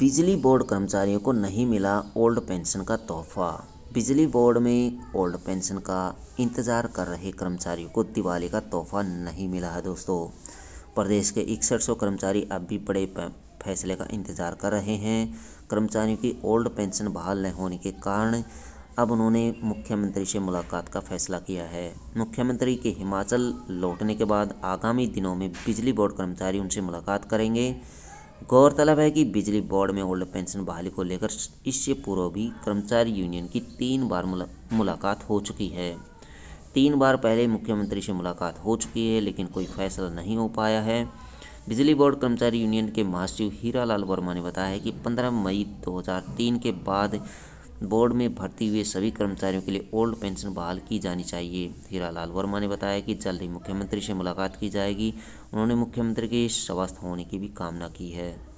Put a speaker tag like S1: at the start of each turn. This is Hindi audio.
S1: बिजली बोर्ड कर्मचारियों को नहीं मिला ओल्ड पेंशन का तोहफा बिजली बोर्ड में ओल्ड पेंशन का इंतज़ार कर रहे कर्मचारियों को दिवाली का तोहफा नहीं मिला है दोस्तों प्रदेश के इकसठ सौ कर्मचारी अब भी बड़े फैसले का इंतज़ार कर रहे हैं कर्मचारियों की ओल्ड पेंशन बहाल न होने के कारण अब उन्होंने मुख्यमंत्री से मुलाकात का फैसला किया है मुख्यमंत्री के हिमाचल लौटने के बाद आगामी दिनों में बिजली बोर्ड कर्मचारी उनसे मुलाकात करेंगे गौरतलब है कि बिजली बोर्ड में ओल्ड पेंशन बहाली को लेकर इससे पूर्व भी कर्मचारी यूनियन की तीन बार मुलाकात हो चुकी है तीन बार पहले मुख्यमंत्री से मुलाकात हो चुकी है लेकिन कोई फैसला नहीं हो पाया है बिजली बोर्ड कर्मचारी यूनियन के महासचिव हीरा लाल वर्मा ने बताया है कि 15 मई 2003 के बाद बोर्ड में भर्ती हुए सभी कर्मचारियों के लिए ओल्ड पेंशन बहाल की जानी चाहिए हीरा लाल वर्मा ने बताया कि जल्द ही मुख्यमंत्री से मुलाकात की जाएगी उन्होंने मुख्यमंत्री के स्वस्थ होने की भी कामना की है